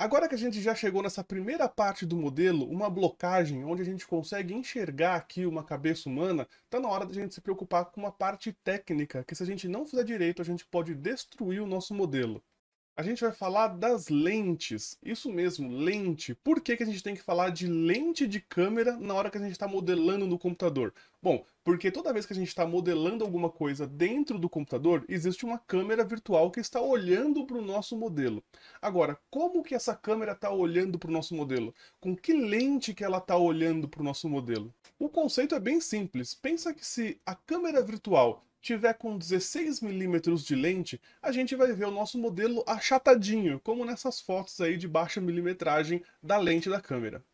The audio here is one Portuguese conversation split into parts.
Agora que a gente já chegou nessa primeira parte do modelo, uma blocagem onde a gente consegue enxergar aqui uma cabeça humana, está na hora da gente se preocupar com uma parte técnica, que se a gente não fizer direito, a gente pode destruir o nosso modelo. A gente vai falar das lentes. Isso mesmo, lente. Por que, que a gente tem que falar de lente de câmera na hora que a gente está modelando no computador? Bom, porque toda vez que a gente está modelando alguma coisa dentro do computador, existe uma câmera virtual que está olhando para o nosso modelo. Agora, como que essa câmera está olhando para o nosso modelo? Com que lente que ela está olhando para o nosso modelo? O conceito é bem simples. Pensa que se a câmera virtual tiver com 16 milímetros de lente, a gente vai ver o nosso modelo achatadinho, como nessas fotos aí de baixa milimetragem da lente da câmera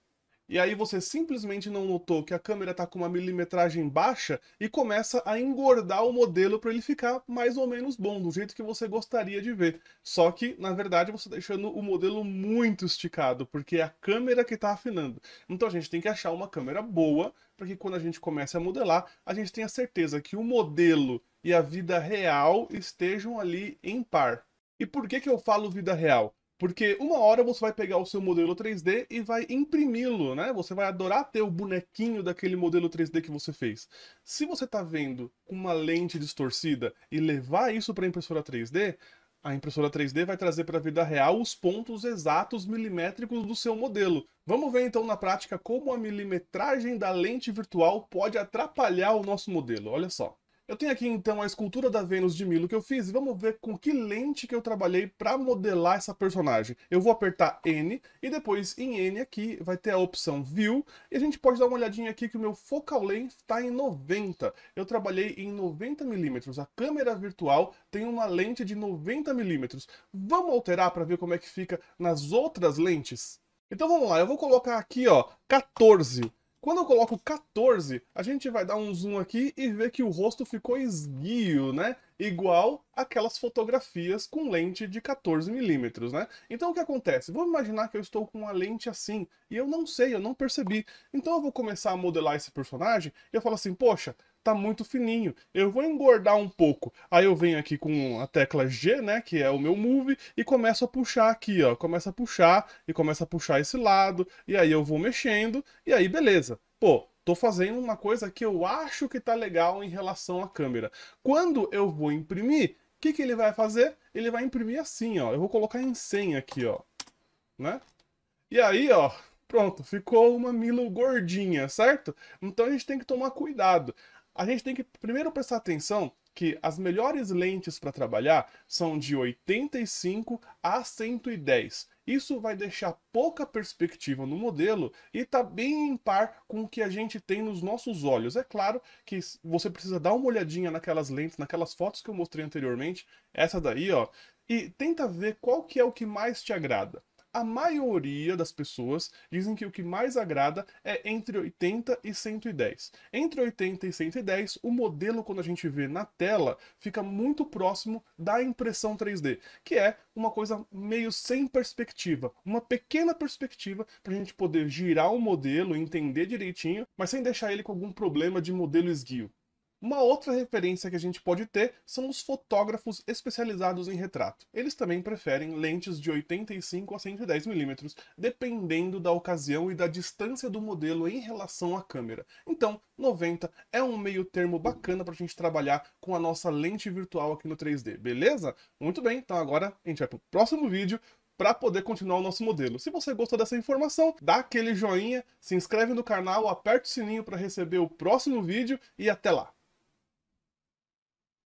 e aí você simplesmente não notou que a câmera está com uma milimetragem baixa e começa a engordar o modelo para ele ficar mais ou menos bom, do jeito que você gostaria de ver. Só que, na verdade, você está deixando o modelo muito esticado, porque é a câmera que está afinando. Então a gente tem que achar uma câmera boa, para que quando a gente comece a modelar, a gente tenha certeza que o modelo e a vida real estejam ali em par. E por que, que eu falo vida real? Porque uma hora você vai pegar o seu modelo 3D e vai imprimi-lo, né? Você vai adorar ter o bonequinho daquele modelo 3D que você fez. Se você está vendo com uma lente distorcida e levar isso para a impressora 3D, a impressora 3D vai trazer para a vida real os pontos exatos milimétricos do seu modelo. Vamos ver então na prática como a milimetragem da lente virtual pode atrapalhar o nosso modelo. Olha só. Eu tenho aqui então a escultura da Vênus de Milo que eu fiz e vamos ver com que lente que eu trabalhei para modelar essa personagem. Eu vou apertar N e depois em N aqui vai ter a opção View e a gente pode dar uma olhadinha aqui que o meu focal length está em 90. Eu trabalhei em 90mm, a câmera virtual tem uma lente de 90mm. Vamos alterar para ver como é que fica nas outras lentes? Então vamos lá, eu vou colocar aqui ó, 14 quando eu coloco 14, a gente vai dar um zoom aqui e ver que o rosto ficou esguio, né? igual aquelas fotografias com lente de 14 milímetros, né? Então o que acontece? Vamos imaginar que eu estou com uma lente assim e eu não sei, eu não percebi. Então eu vou começar a modelar esse personagem e eu falo assim, poxa, tá muito fininho, eu vou engordar um pouco. Aí eu venho aqui com a tecla G, né, que é o meu move, e começo a puxar aqui, ó, começa a puxar e começa a puxar esse lado, e aí eu vou mexendo, e aí beleza. Pô, tô fazendo uma coisa que eu acho que tá legal em relação à câmera. Quando eu vou imprimir, o que, que ele vai fazer? Ele vai imprimir assim, ó. Eu vou colocar em 100 aqui, ó. Né? E aí, ó, pronto, ficou uma milo gordinha, certo? Então a gente tem que tomar cuidado. A gente tem que primeiro prestar atenção que as melhores lentes para trabalhar são de 85 a 110. Isso vai deixar pouca perspectiva no modelo e está bem em par com o que a gente tem nos nossos olhos. É claro que você precisa dar uma olhadinha naquelas lentes, naquelas fotos que eu mostrei anteriormente, essa daí, ó, e tenta ver qual que é o que mais te agrada a maioria das pessoas dizem que o que mais agrada é entre 80 e 110. Entre 80 e 110, o modelo, quando a gente vê na tela, fica muito próximo da impressão 3D, que é uma coisa meio sem perspectiva, uma pequena perspectiva para a gente poder girar o modelo, entender direitinho, mas sem deixar ele com algum problema de modelo esguio. Uma outra referência que a gente pode ter são os fotógrafos especializados em retrato. Eles também preferem lentes de 85 a 110 mm, dependendo da ocasião e da distância do modelo em relação à câmera. Então, 90 é um meio termo bacana para a gente trabalhar com a nossa lente virtual aqui no 3D, beleza? Muito bem, então agora a gente vai para o próximo vídeo para poder continuar o nosso modelo. Se você gostou dessa informação, dá aquele joinha, se inscreve no canal, aperta o sininho para receber o próximo vídeo e até lá!